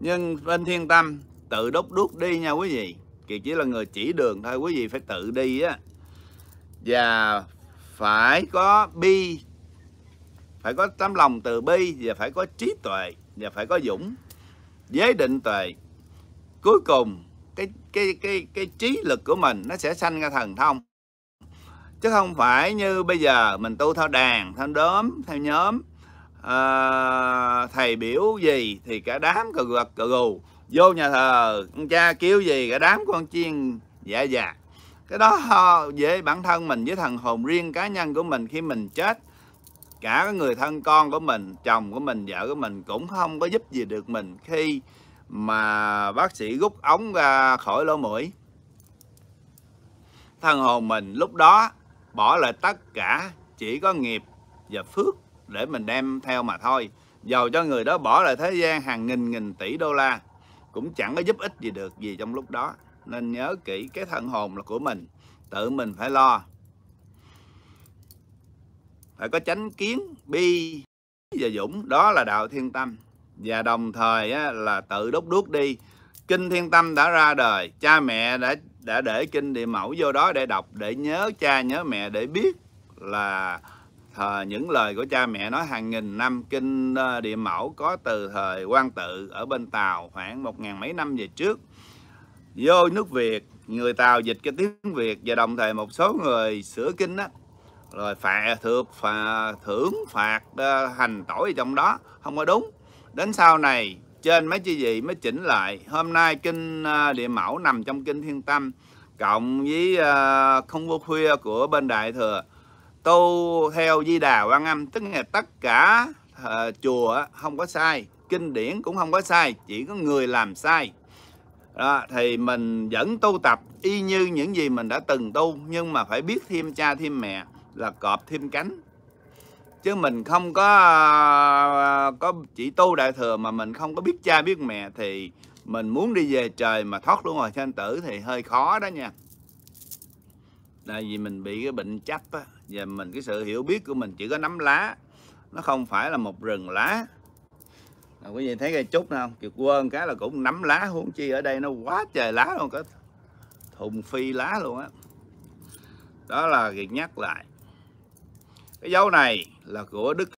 nhưng bên thiên tâm tự đúc đuốc đi nha quý vị kiệt chỉ là người chỉ đường thôi quý vị phải tự đi á và phải có bi phải có tấm lòng từ bi và phải có trí tuệ và phải có dũng giới định tuệ cuối cùng cái cái cái cái trí lực của mình nó sẽ sanh ra thần thông chứ không phải như bây giờ mình tu theo đàn theo đốm theo nhóm à, thầy biểu gì thì cả đám cờ gật cờ gù vô nhà thờ ông cha kêu gì cả đám con chiên dạ dạ cái đó dễ ờ, bản thân mình với thần hồn riêng cá nhân của mình khi mình chết cả người thân con của mình chồng của mình vợ của mình cũng không có giúp gì được mình khi mà bác sĩ rút ống ra khỏi lỗ mũi thân hồn mình lúc đó bỏ lại tất cả chỉ có nghiệp và phước để mình đem theo mà thôi dầu cho người đó bỏ lại thế gian hàng nghìn nghìn tỷ đô la cũng chẳng có giúp ích gì được gì trong lúc đó nên nhớ kỹ cái thân hồn là của mình tự mình phải lo phải có chánh kiến bi và dũng đó là đạo thiên tâm và đồng thời là tự đúc đuốc đi kinh thiên tâm đã ra đời cha mẹ đã đã để kinh địa mẫu vô đó để đọc để nhớ cha nhớ mẹ để biết là thờ những lời của cha mẹ nói hàng nghìn năm kinh ờ, địa mẫu có từ thời quan tự ở bên tàu khoảng một ngàn mấy năm về trước vô nước việt người tàu dịch cái tiếng việt và đồng thời một số người sửa kinh đó rồi phạt thược phà, thưởng phạt ờ, hành tội trong đó không có đúng đến sau này trên mấy chi gì mới chỉnh lại hôm nay kinh ờ, địa mẫu nằm trong kinh thiên tâm cộng với không vô khuya của bên đại thừa tu theo di đà quan âm tức là tất cả uh, chùa không có sai kinh điển cũng không có sai chỉ có người làm sai đó, thì mình vẫn tu tập y như những gì mình đã từng tu nhưng mà phải biết thêm cha thêm mẹ là cọp thêm cánh chứ mình không có ờ, có chỉ tu đại thừa mà mình không có biết cha biết mẹ thì mình muốn đi về trời mà thoát luôn rồi sanh tử thì hơi khó đó nha tại vì mình bị cái bệnh chấp á và mình cái sự hiểu biết của mình chỉ có nắm lá nó không phải là một rừng lá à, quý vị thấy cây trúc không kiều quơn cái là cũng nắm lá huống chi ở đây nó quá trời lá luôn có thùng phi lá luôn á đó. đó là việc nhắc lại cái dấu này là của đức